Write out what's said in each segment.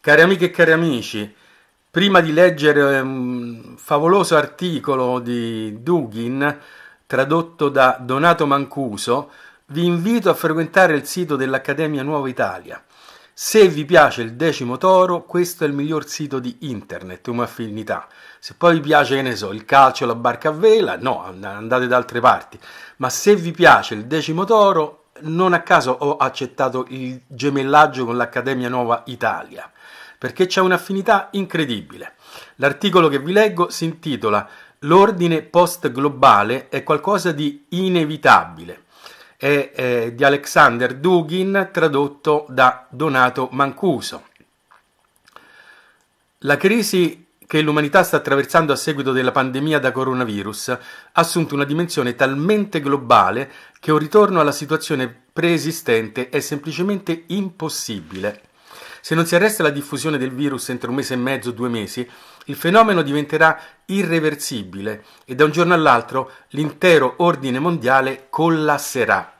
Cari amiche e cari amici, prima di leggere un favoloso articolo di Dugin, tradotto da Donato Mancuso, vi invito a frequentare il sito dell'Accademia Nuova Italia. Se vi piace il decimo toro, questo è il miglior sito di internet, come Se poi vi piace, che ne so, il calcio, la barca a vela, no, andate da altre parti. Ma se vi piace il decimo toro, non a caso ho accettato il gemellaggio con l'Accademia Nuova Italia perché c'è un'affinità incredibile. L'articolo che vi leggo si intitola L'ordine post-globale è qualcosa di inevitabile. È eh, di Alexander Dugin, tradotto da Donato Mancuso. La crisi che l'umanità sta attraversando a seguito della pandemia da coronavirus ha assunto una dimensione talmente globale che un ritorno alla situazione preesistente è semplicemente impossibile. Se non si arresta la diffusione del virus entro un mese e mezzo o due mesi, il fenomeno diventerà irreversibile e da un giorno all'altro l'intero ordine mondiale collasserà.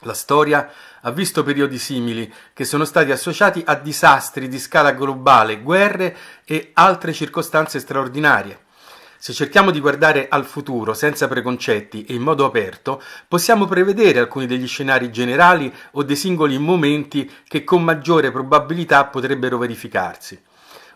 La storia ha visto periodi simili che sono stati associati a disastri di scala globale, guerre e altre circostanze straordinarie. Se cerchiamo di guardare al futuro senza preconcetti e in modo aperto, possiamo prevedere alcuni degli scenari generali o dei singoli momenti che con maggiore probabilità potrebbero verificarsi.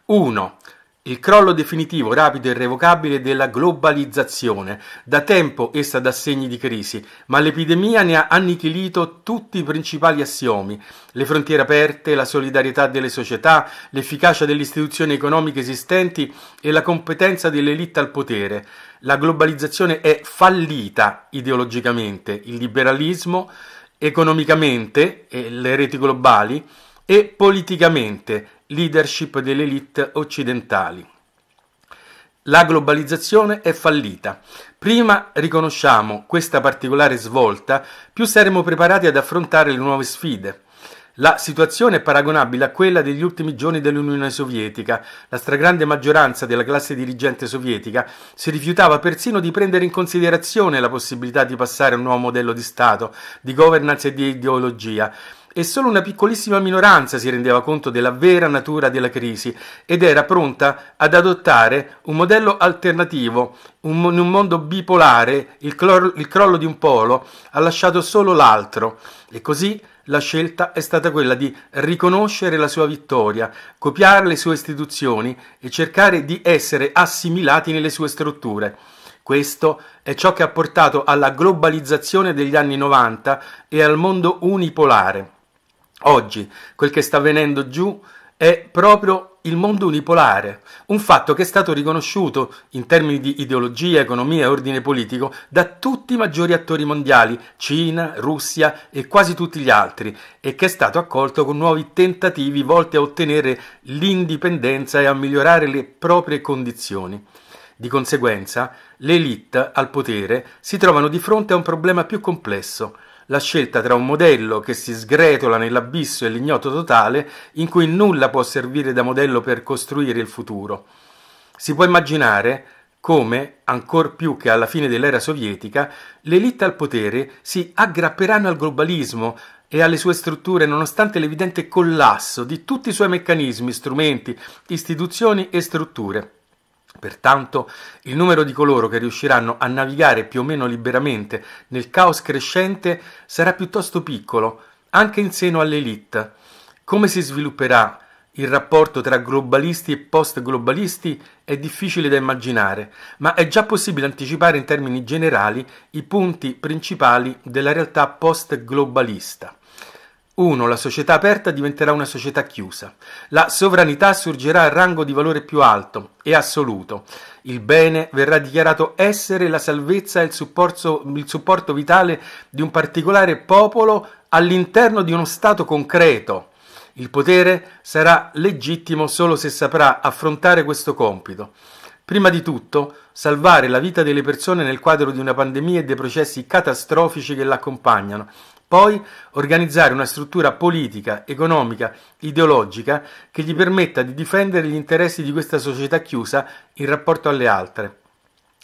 1. Il crollo definitivo, rapido e irrevocabile della globalizzazione. Da tempo essa dà segni di crisi, ma l'epidemia ne ha annichilito tutti i principali assiomi. Le frontiere aperte, la solidarietà delle società, l'efficacia delle istituzioni economiche esistenti e la competenza dell'elite al potere. La globalizzazione è fallita ideologicamente, il liberalismo economicamente, e le reti globali, e politicamente leadership delle elite occidentali. La globalizzazione è fallita. Prima riconosciamo questa particolare svolta, più saremo preparati ad affrontare le nuove sfide. La situazione è paragonabile a quella degli ultimi giorni dell'Unione Sovietica. La stragrande maggioranza della classe dirigente sovietica si rifiutava persino di prendere in considerazione la possibilità di passare a un nuovo modello di Stato, di governance e di ideologia e solo una piccolissima minoranza si rendeva conto della vera natura della crisi ed era pronta ad adottare un modello alternativo. Un, in un mondo bipolare il, clor, il crollo di un polo ha lasciato solo l'altro e così la scelta è stata quella di riconoscere la sua vittoria, copiare le sue istituzioni e cercare di essere assimilati nelle sue strutture. Questo è ciò che ha portato alla globalizzazione degli anni 90 e al mondo unipolare. Oggi quel che sta venendo giù è proprio il mondo unipolare, un fatto che è stato riconosciuto in termini di ideologia, economia e ordine politico da tutti i maggiori attori mondiali, Cina, Russia e quasi tutti gli altri, e che è stato accolto con nuovi tentativi volti a ottenere l'indipendenza e a migliorare le proprie condizioni. Di conseguenza, le elite al potere si trovano di fronte a un problema più complesso, la scelta tra un modello che si sgretola nell'abisso e l'ignoto totale, in cui nulla può servire da modello per costruire il futuro. Si può immaginare come, ancor più che alla fine dell'era sovietica, le elite al potere si aggrapperanno al globalismo e alle sue strutture nonostante l'evidente collasso di tutti i suoi meccanismi, strumenti, istituzioni e strutture. Pertanto, il numero di coloro che riusciranno a navigare più o meno liberamente nel caos crescente sarà piuttosto piccolo, anche in seno all'elite. Come si svilupperà il rapporto tra globalisti e post-globalisti è difficile da immaginare, ma è già possibile anticipare in termini generali i punti principali della realtà post-globalista. 1. La società aperta diventerà una società chiusa. La sovranità sorgerà al rango di valore più alto e assoluto. Il bene verrà dichiarato essere la salvezza e il supporto, il supporto vitale di un particolare popolo all'interno di uno Stato concreto. Il potere sarà legittimo solo se saprà affrontare questo compito. Prima di tutto, salvare la vita delle persone nel quadro di una pandemia e dei processi catastrofici che l'accompagnano, poi organizzare una struttura politica, economica, ideologica che gli permetta di difendere gli interessi di questa società chiusa in rapporto alle altre.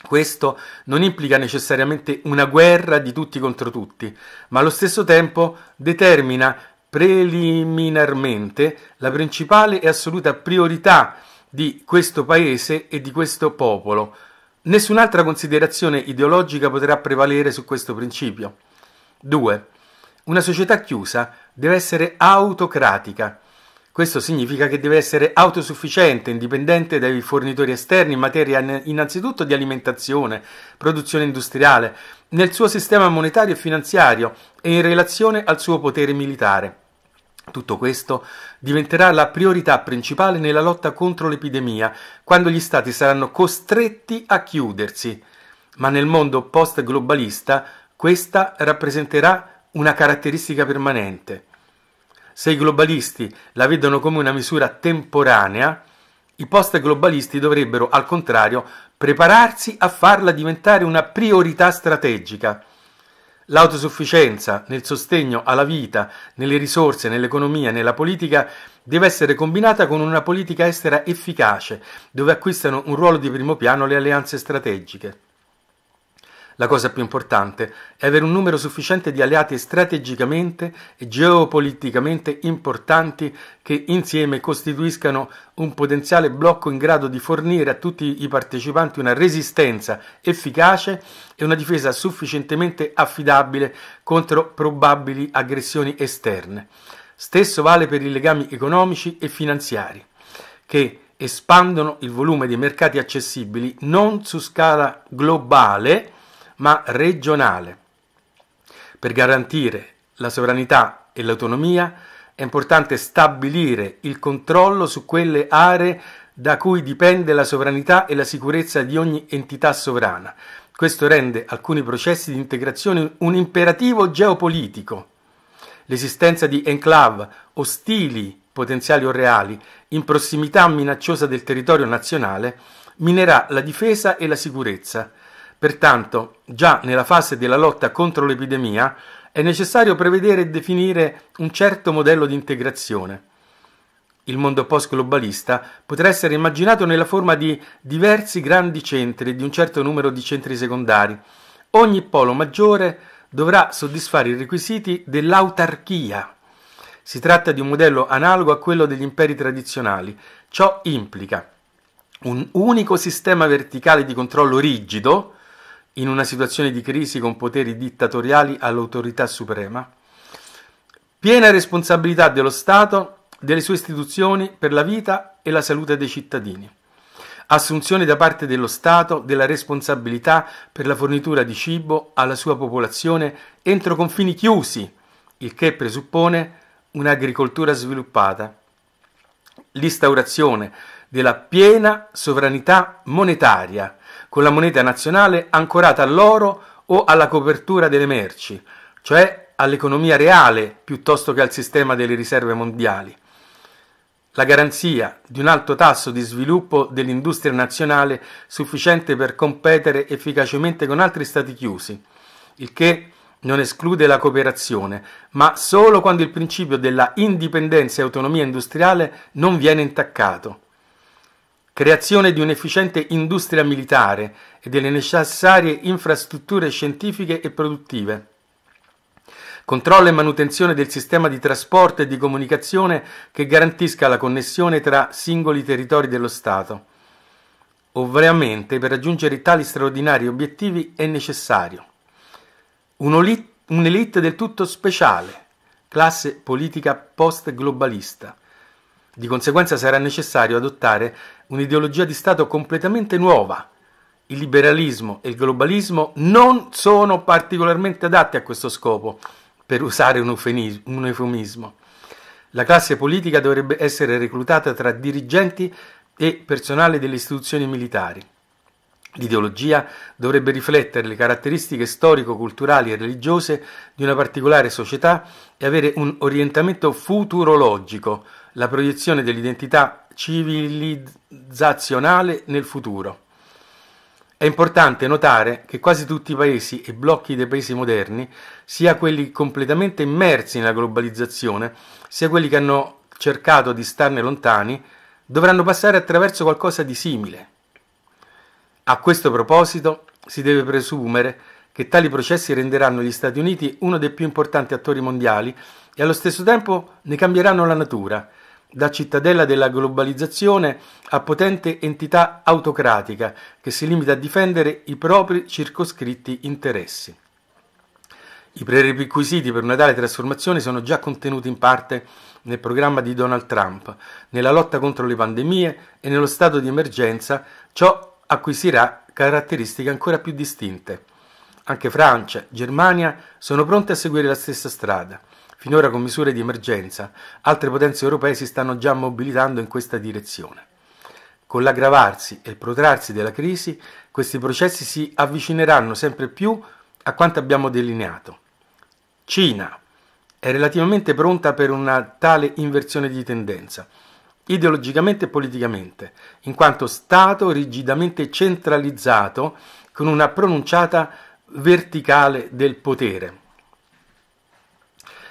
Questo non implica necessariamente una guerra di tutti contro tutti, ma allo stesso tempo determina preliminarmente la principale e assoluta priorità di questo paese e di questo popolo. Nessun'altra considerazione ideologica potrà prevalere su questo principio. 2. Una società chiusa deve essere autocratica. Questo significa che deve essere autosufficiente, indipendente dai fornitori esterni in materia innanzitutto di alimentazione, produzione industriale, nel suo sistema monetario e finanziario e in relazione al suo potere militare. Tutto questo diventerà la priorità principale nella lotta contro l'epidemia, quando gli Stati saranno costretti a chiudersi. Ma nel mondo post-globalista questa rappresenterà una caratteristica permanente. Se i globalisti la vedono come una misura temporanea, i post-globalisti dovrebbero, al contrario, prepararsi a farla diventare una priorità strategica. L'autosufficienza nel sostegno alla vita, nelle risorse, nell'economia, nella politica deve essere combinata con una politica estera efficace, dove acquistano un ruolo di primo piano le alleanze strategiche. La cosa più importante è avere un numero sufficiente di alleati strategicamente e geopoliticamente importanti che insieme costituiscano un potenziale blocco in grado di fornire a tutti i partecipanti una resistenza efficace e una difesa sufficientemente affidabile contro probabili aggressioni esterne. Stesso vale per i legami economici e finanziari, che espandono il volume dei mercati accessibili non su scala globale, ma regionale. Per garantire la sovranità e l'autonomia è importante stabilire il controllo su quelle aree da cui dipende la sovranità e la sicurezza di ogni entità sovrana. Questo rende alcuni processi di integrazione un imperativo geopolitico. L'esistenza di enclave ostili, potenziali o reali, in prossimità minacciosa del territorio nazionale, minerà la difesa e la sicurezza, Pertanto, già nella fase della lotta contro l'epidemia, è necessario prevedere e definire un certo modello di integrazione. Il mondo post-globalista potrà essere immaginato nella forma di diversi grandi centri di un certo numero di centri secondari. Ogni polo maggiore dovrà soddisfare i requisiti dell'autarchia. Si tratta di un modello analogo a quello degli imperi tradizionali. Ciò implica un unico sistema verticale di controllo rigido, in una situazione di crisi con poteri dittatoriali all'autorità suprema, piena responsabilità dello Stato, delle sue istituzioni per la vita e la salute dei cittadini, assunzione da parte dello Stato della responsabilità per la fornitura di cibo alla sua popolazione entro confini chiusi, il che presuppone un'agricoltura sviluppata, l'instaurazione della piena sovranità monetaria, con la moneta nazionale ancorata all'oro o alla copertura delle merci, cioè all'economia reale piuttosto che al sistema delle riserve mondiali. La garanzia di un alto tasso di sviluppo dell'industria nazionale sufficiente per competere efficacemente con altri stati chiusi, il che non esclude la cooperazione, ma solo quando il principio della indipendenza e autonomia industriale non viene intaccato creazione di un'efficiente industria militare e delle necessarie infrastrutture scientifiche e produttive, controllo e manutenzione del sistema di trasporto e di comunicazione che garantisca la connessione tra singoli territori dello Stato. Ovviamente per raggiungere tali straordinari obiettivi è necessario un'elite del tutto speciale, classe politica post-globalista, di conseguenza sarà necessario adottare un'ideologia di Stato completamente nuova. Il liberalismo e il globalismo non sono particolarmente adatti a questo scopo, per usare un eufemismo. La classe politica dovrebbe essere reclutata tra dirigenti e personale delle istituzioni militari. L'ideologia dovrebbe riflettere le caratteristiche storico-culturali e religiose di una particolare società e avere un orientamento futurologico, la proiezione dell'identità civilizzazionale nel futuro. È importante notare che quasi tutti i paesi e blocchi dei paesi moderni, sia quelli completamente immersi nella globalizzazione, sia quelli che hanno cercato di starne lontani, dovranno passare attraverso qualcosa di simile. A questo proposito si deve presumere che tali processi renderanno gli Stati Uniti uno dei più importanti attori mondiali e allo stesso tempo ne cambieranno la natura, da cittadella della globalizzazione a potente entità autocratica che si limita a difendere i propri circoscritti interessi. I prerequisiti per una tale trasformazione sono già contenuti in parte nel programma di Donald Trump, nella lotta contro le pandemie e nello stato di emergenza, ciò acquisirà caratteristiche ancora più distinte. Anche Francia, Germania sono pronte a seguire la stessa strada finora con misure di emergenza, altre potenze europee si stanno già mobilitando in questa direzione. Con l'aggravarsi e il protrarsi della crisi, questi processi si avvicineranno sempre più a quanto abbiamo delineato. Cina è relativamente pronta per una tale inversione di tendenza, ideologicamente e politicamente, in quanto Stato rigidamente centralizzato con una pronunciata verticale del potere,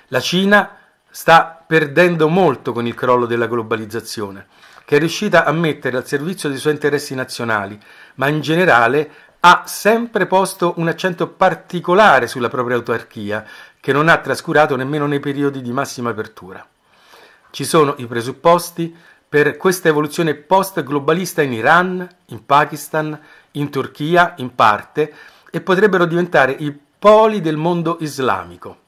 la Cina sta perdendo molto con il crollo della globalizzazione, che è riuscita a mettere al servizio dei suoi interessi nazionali, ma in generale ha sempre posto un accento particolare sulla propria autarchia, che non ha trascurato nemmeno nei periodi di massima apertura. Ci sono i presupposti per questa evoluzione post-globalista in Iran, in Pakistan, in Turchia in parte e potrebbero diventare i poli del mondo islamico.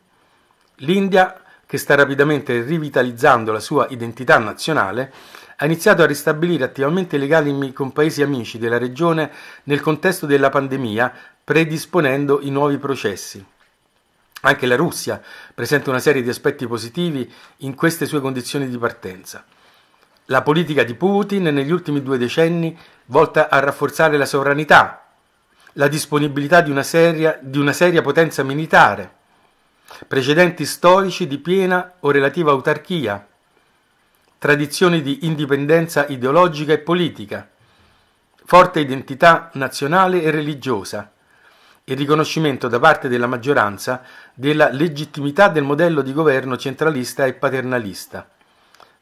L'India, che sta rapidamente rivitalizzando la sua identità nazionale, ha iniziato a ristabilire attivamente i legami con paesi amici della regione nel contesto della pandemia, predisponendo i nuovi processi. Anche la Russia presenta una serie di aspetti positivi in queste sue condizioni di partenza. La politica di Putin negli ultimi due decenni volta a rafforzare la sovranità, la disponibilità di una seria, di una seria potenza militare, precedenti storici di piena o relativa autarchia, tradizioni di indipendenza ideologica e politica, forte identità nazionale e religiosa, il riconoscimento da parte della maggioranza della legittimità del modello di governo centralista e paternalista.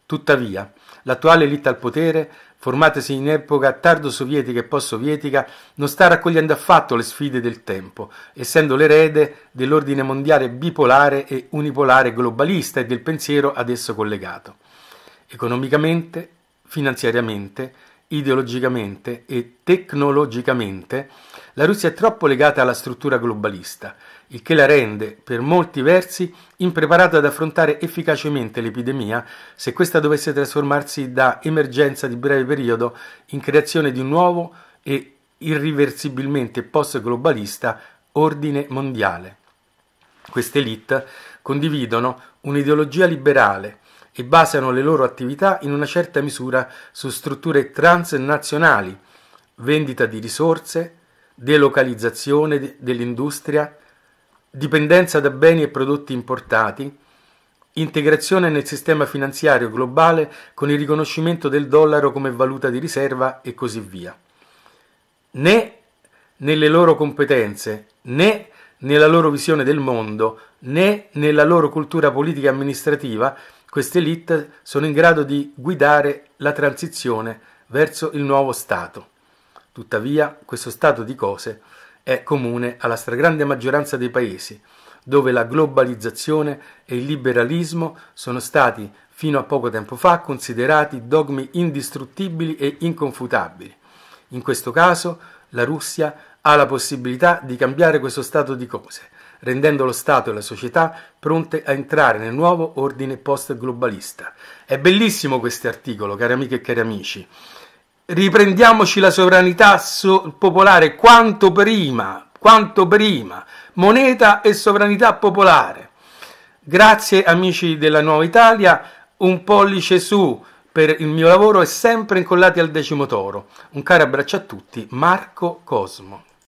Tuttavia, l'attuale elite al potere, formatasi in epoca tardo-sovietica e post-sovietica, non sta raccogliendo affatto le sfide del tempo, essendo l'erede dell'ordine mondiale bipolare e unipolare globalista e del pensiero ad esso collegato. Economicamente, finanziariamente, ideologicamente e tecnologicamente, la Russia è troppo legata alla struttura globalista, il che la rende, per molti versi, impreparata ad affrontare efficacemente l'epidemia se questa dovesse trasformarsi da emergenza di breve periodo in creazione di un nuovo e irriversibilmente post-globalista ordine mondiale. Queste elite condividono un'ideologia liberale e basano le loro attività in una certa misura su strutture transnazionali, vendita di risorse, delocalizzazione dell'industria, dipendenza da beni e prodotti importati, integrazione nel sistema finanziario globale con il riconoscimento del dollaro come valuta di riserva e così via. Né nelle loro competenze, né nella loro visione del mondo, né nella loro cultura politica e amministrativa queste elite sono in grado di guidare la transizione verso il nuovo Stato. Tuttavia, questo stato di cose è comune alla stragrande maggioranza dei paesi, dove la globalizzazione e il liberalismo sono stati fino a poco tempo fa considerati dogmi indistruttibili e inconfutabili. In questo caso, la Russia ha la possibilità di cambiare questo stato di cose, rendendo lo Stato e la società pronte a entrare nel nuovo ordine post-globalista. È bellissimo questo articolo, cari amiche e cari amici. Riprendiamoci la sovranità so- popolare quanto prima, quanto prima, moneta e sovranità popolare. Grazie amici della Nuova Italia, un pollice su per il mio lavoro e sempre incollati al decimo toro. Un caro abbraccio a tutti, Marco Cosmo.